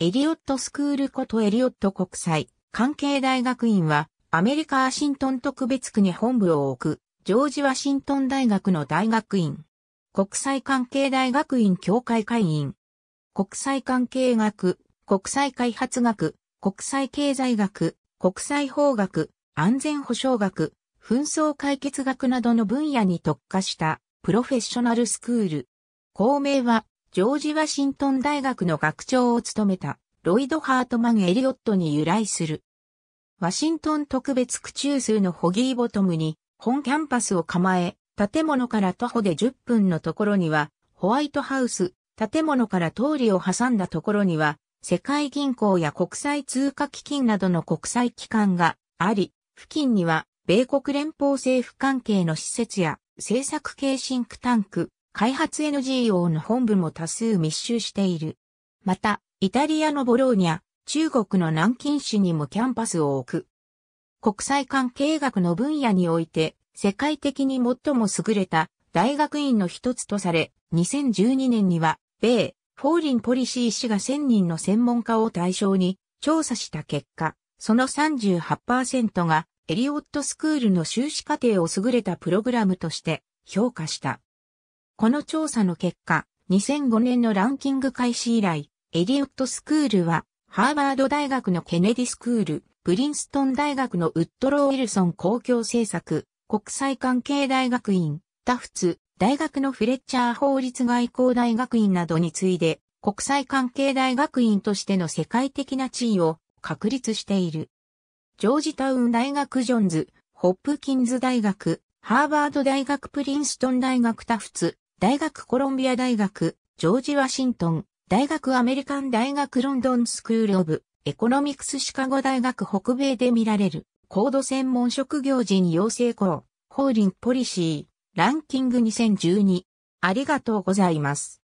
エリオットスクールことエリオット国際関係大学院はアメリカ・アシントン特別区に本部を置くジョージ・ワシントン大学の大学院国際関係大学院協会会員国際関係学国際開発学国際経済学国際法学安全保障学紛争解決学などの分野に特化したプロフェッショナルスクール。公明はジョージ・ワシントン大学の学長を務めた、ロイド・ハートマン・エリオットに由来する。ワシントン特別区中枢のホギーボトムに、本キャンパスを構え、建物から徒歩で10分のところには、ホワイトハウス、建物から通りを挟んだところには、世界銀行や国際通貨基金などの国際機関があり、付近には米国連邦政府関係の施設や政策系シンクタンク、開発 NGO の本部も多数密集している。また、イタリアのボローニャ、中国の南京市にもキャンパスを置く。国際関係学の分野において、世界的に最も優れた大学院の一つとされ、2012年には、米、フォーリンポリシー氏が1000人の専門家を対象に調査した結果、その38%がエリオットスクールの修士課程を優れたプログラムとして評価した。この調査の結果、2005年のランキング開始以来、エリオットスクールは、ハーバード大学のケネディスクール、プリンストン大学のウッドロー・ウィルソン公共政策、国際関係大学院、タフツ、大学のフレッチャー法律外交大学院などに次いで、国際関係大学院としての世界的な地位を確立している。ジョージタウン大学ジョンズ、ホップキンズ大学、ハーバード大学プリンストン大学タフツ、大学コロンビア大学、ジョージ・ワシントン、大学アメリカン大学ロンドンスクール・オブ・エコノミクスシカゴ大学北米で見られる、高度専門職業人養成校、法輪ポリシー、ランキング2012。ありがとうございます。